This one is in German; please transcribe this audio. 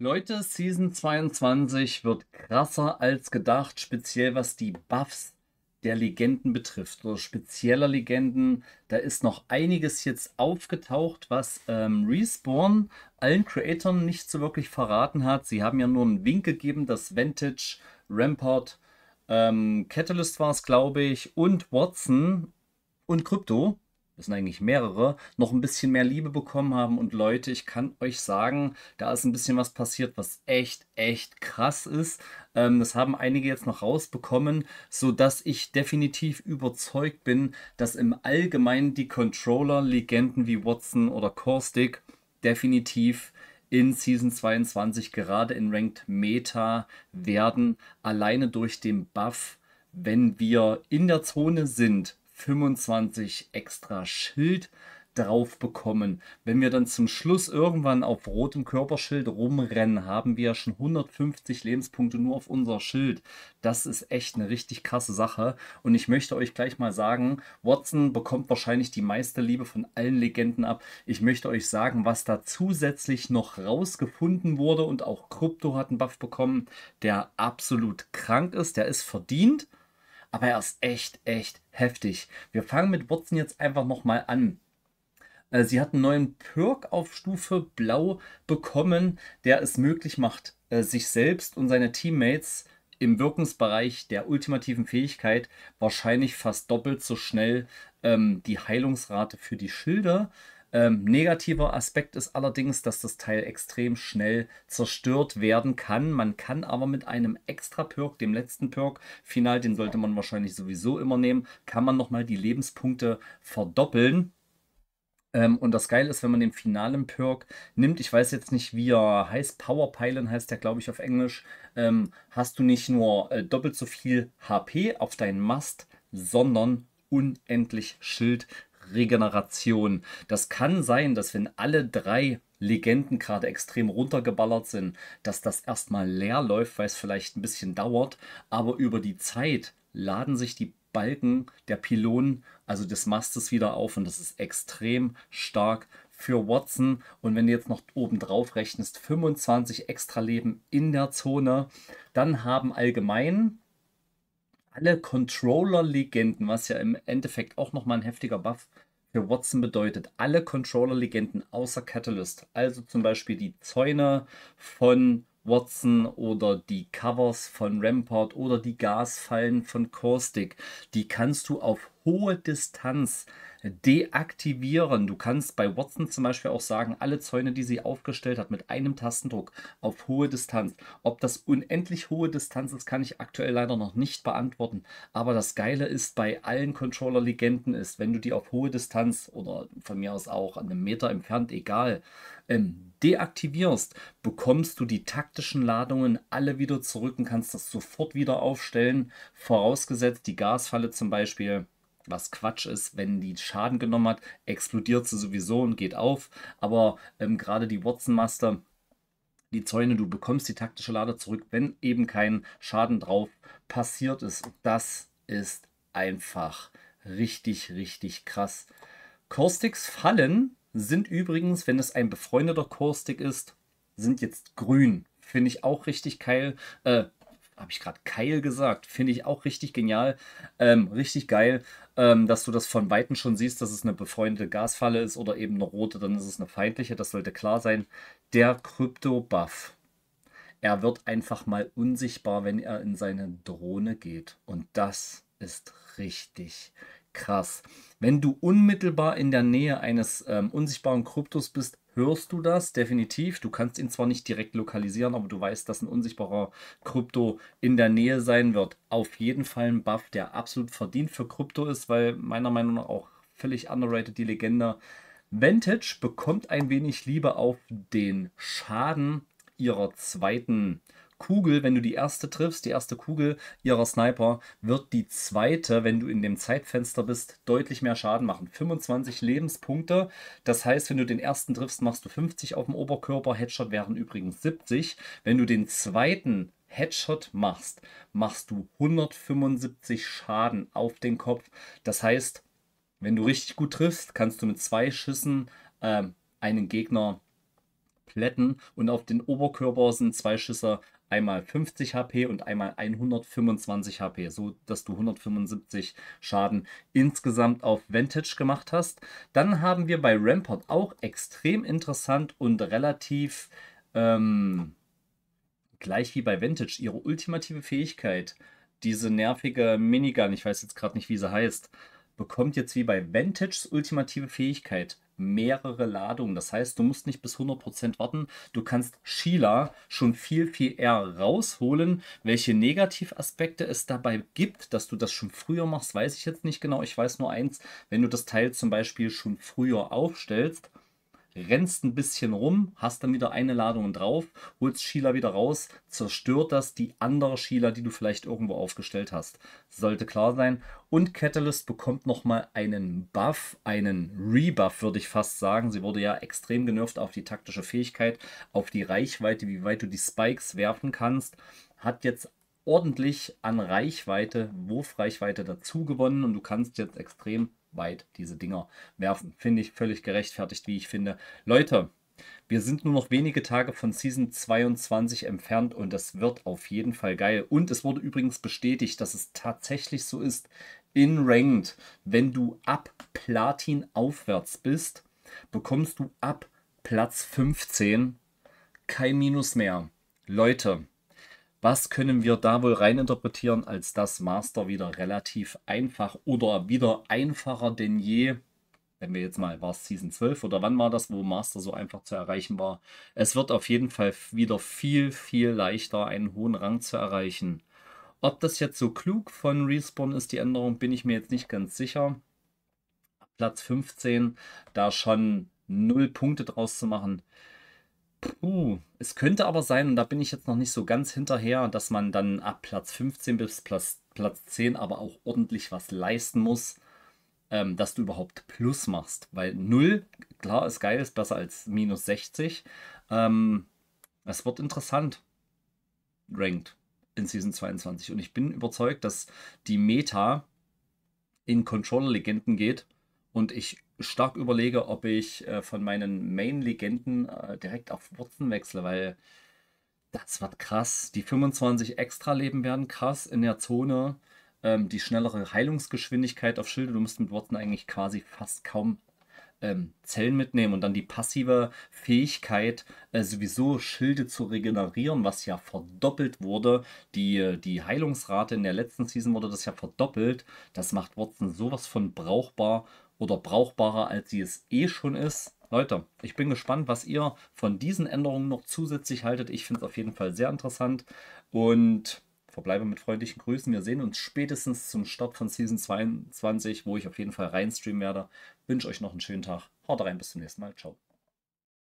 Leute, Season 22 wird krasser als gedacht, speziell was die Buffs der Legenden betrifft oder spezieller Legenden. Da ist noch einiges jetzt aufgetaucht, was ähm, Respawn allen Creatoren nicht so wirklich verraten hat. Sie haben ja nur einen Wink gegeben, dass Vantage, Rampart, ähm, Catalyst war es, glaube ich, und Watson und Krypto das sind eigentlich mehrere, noch ein bisschen mehr Liebe bekommen haben. Und Leute, ich kann euch sagen, da ist ein bisschen was passiert, was echt, echt krass ist. Ähm, das haben einige jetzt noch rausbekommen, sodass ich definitiv überzeugt bin, dass im Allgemeinen die Controller-Legenden wie Watson oder Caustic definitiv in Season 22 gerade in Ranked Meta werden, alleine durch den Buff, wenn wir in der Zone sind 25 extra Schild drauf bekommen. Wenn wir dann zum Schluss irgendwann auf rotem Körperschild rumrennen, haben wir schon 150 Lebenspunkte nur auf unser Schild. Das ist echt eine richtig krasse Sache. Und ich möchte euch gleich mal sagen, Watson bekommt wahrscheinlich die meiste Liebe von allen Legenden ab. Ich möchte euch sagen, was da zusätzlich noch rausgefunden wurde und auch Krypto hat einen Buff bekommen, der absolut krank ist. Der ist verdient. Aber er ist echt, echt heftig. Wir fangen mit Watson jetzt einfach nochmal an. Äh, sie hat einen neuen Perk auf Stufe Blau bekommen, der es möglich macht, äh, sich selbst und seine Teammates im Wirkungsbereich der ultimativen Fähigkeit wahrscheinlich fast doppelt so schnell ähm, die Heilungsrate für die Schilder ähm, negativer Aspekt ist allerdings, dass das Teil extrem schnell zerstört werden kann. Man kann aber mit einem extra Perk, dem letzten Perk, final, den sollte man wahrscheinlich sowieso immer nehmen, kann man nochmal die Lebenspunkte verdoppeln. Ähm, und das Geile ist, wenn man den finalen Perk nimmt, ich weiß jetzt nicht, wie er heißt, Power Pylon heißt der, glaube ich, auf Englisch, ähm, hast du nicht nur äh, doppelt so viel HP auf deinen Mast, sondern unendlich Schild, Regeneration. Das kann sein, dass wenn alle drei Legenden gerade extrem runtergeballert sind, dass das erstmal leer läuft, weil es vielleicht ein bisschen dauert, aber über die Zeit laden sich die Balken der Pylonen, also des Mastes, wieder auf und das ist extrem stark für Watson. Und wenn du jetzt noch oben drauf rechnest, 25 extra Leben in der Zone, dann haben allgemein alle Controller-Legenden, was ja im Endeffekt auch nochmal ein heftiger Buff für Watson bedeutet, alle Controller-Legenden außer Catalyst, also zum Beispiel die Zäune von Watson oder die Covers von Rampart oder die Gasfallen von Caustic, die kannst du auf hohe Distanz deaktivieren. Du kannst bei Watson zum Beispiel auch sagen, alle Zäune, die sie aufgestellt hat, mit einem Tastendruck auf hohe Distanz. Ob das unendlich hohe Distanz ist, kann ich aktuell leider noch nicht beantworten. Aber das Geile ist bei allen Controller-Legenden ist, wenn du die auf hohe Distanz oder von mir aus auch an einem Meter entfernt, egal, ähm, deaktivierst, bekommst du die taktischen Ladungen alle wieder zurück und kannst das sofort wieder aufstellen. Vorausgesetzt, die Gasfalle zum Beispiel was Quatsch ist, wenn die Schaden genommen hat, explodiert sie sowieso und geht auf. Aber ähm, gerade die Watson Master, die Zäune, du bekommst die taktische Lade zurück, wenn eben kein Schaden drauf passiert ist. Das ist einfach richtig, richtig krass. Kaustiks Fallen sind übrigens, wenn es ein befreundeter Kaustik ist, sind jetzt grün. Finde ich auch richtig geil. Äh, habe ich gerade Keil gesagt. Finde ich auch richtig genial, ähm, richtig geil, ähm, dass du das von Weitem schon siehst, dass es eine befreundete Gasfalle ist oder eben eine rote, dann ist es eine feindliche, das sollte klar sein. Der Krypto-Buff. Er wird einfach mal unsichtbar, wenn er in seine Drohne geht. Und das ist richtig krass. Wenn du unmittelbar in der Nähe eines ähm, unsichtbaren Kryptos bist, hörst du das definitiv. Du kannst ihn zwar nicht direkt lokalisieren, aber du weißt, dass ein unsichtbarer Krypto in der Nähe sein wird. Auf jeden Fall ein Buff, der absolut verdient für Krypto ist, weil meiner Meinung nach auch völlig underrated die Legende Vantage bekommt ein wenig Liebe auf den Schaden ihrer zweiten äh, Kugel, wenn du die erste triffst, die erste Kugel ihrer Sniper, wird die zweite, wenn du in dem Zeitfenster bist, deutlich mehr Schaden machen. 25 Lebenspunkte. Das heißt, wenn du den ersten triffst, machst du 50 auf dem Oberkörper. Headshot wären übrigens 70. Wenn du den zweiten Headshot machst, machst du 175 Schaden auf den Kopf. Das heißt, wenn du richtig gut triffst, kannst du mit zwei Schüssen äh, einen Gegner plätten und auf den Oberkörper sind zwei Schüsse einmal 50 HP und einmal 125 HP, so dass du 175 Schaden insgesamt auf Vantage gemacht hast. Dann haben wir bei Rampart auch extrem interessant und relativ ähm, gleich wie bei Vantage ihre ultimative Fähigkeit, diese nervige Minigun, ich weiß jetzt gerade nicht, wie sie heißt, bekommt jetzt wie bei Vantages ultimative Fähigkeit mehrere Ladungen. Das heißt, du musst nicht bis 100% warten. Du kannst Sheila schon viel, viel eher rausholen. Welche Negativaspekte es dabei gibt, dass du das schon früher machst, weiß ich jetzt nicht genau. Ich weiß nur eins, wenn du das Teil zum Beispiel schon früher aufstellst, rennst ein bisschen rum, hast dann wieder eine Ladung drauf, holst Schieler wieder raus, zerstört das die andere Schieler, die du vielleicht irgendwo aufgestellt hast. Sollte klar sein. Und Catalyst bekommt nochmal einen Buff, einen Rebuff würde ich fast sagen. Sie wurde ja extrem genervt auf die taktische Fähigkeit, auf die Reichweite, wie weit du die Spikes werfen kannst. Hat jetzt ordentlich an Reichweite, Wurfreichweite dazu gewonnen und du kannst jetzt extrem weit diese Dinger werfen. Finde ich völlig gerechtfertigt, wie ich finde. Leute, wir sind nur noch wenige Tage von Season 22 entfernt und das wird auf jeden Fall geil. Und es wurde übrigens bestätigt, dass es tatsächlich so ist. In Ranked, wenn du ab Platin aufwärts bist, bekommst du ab Platz 15 kein Minus mehr. Leute, was können wir da wohl reininterpretieren, als dass Master wieder relativ einfach oder wieder einfacher denn je wenn wir jetzt mal, war es Season 12 oder wann war das, wo Master so einfach zu erreichen war? Es wird auf jeden Fall wieder viel, viel leichter, einen hohen Rang zu erreichen. Ob das jetzt so klug von Respawn ist, die Änderung, bin ich mir jetzt nicht ganz sicher. Platz 15, da schon null Punkte draus zu machen, Puh. Es könnte aber sein, und da bin ich jetzt noch nicht so ganz hinterher, dass man dann ab Platz 15 bis Platz, Platz 10 aber auch ordentlich was leisten muss, ähm, dass du überhaupt Plus machst. Weil 0, klar, ist geil, ist besser als minus 60. Ähm, es wird interessant. Ranked in Season 22. Und ich bin überzeugt, dass die Meta in Controller-Legenden geht und ich stark überlege, ob ich äh, von meinen Main-Legenden äh, direkt auf Wurzeln wechsle, weil das wird krass. Die 25 Extra-Leben werden krass in der Zone. Ähm, die schnellere Heilungsgeschwindigkeit auf Schilde. Du musst mit Wurzeln eigentlich quasi fast kaum ähm, Zellen mitnehmen und dann die passive Fähigkeit, äh, sowieso Schilde zu regenerieren, was ja verdoppelt wurde. Die, äh, die Heilungsrate in der letzten Season wurde das ja verdoppelt. Das macht Watson sowas von brauchbar oder brauchbarer, als sie es eh schon ist. Leute, ich bin gespannt, was ihr von diesen Änderungen noch zusätzlich haltet. Ich finde es auf jeden Fall sehr interessant und verbleibe mit freundlichen Grüßen. Wir sehen uns spätestens zum Start von Season 22, wo ich auf jeden Fall reinstreamen werde. Wünsche euch noch einen schönen Tag. Haut rein, bis zum nächsten Mal. Ciao.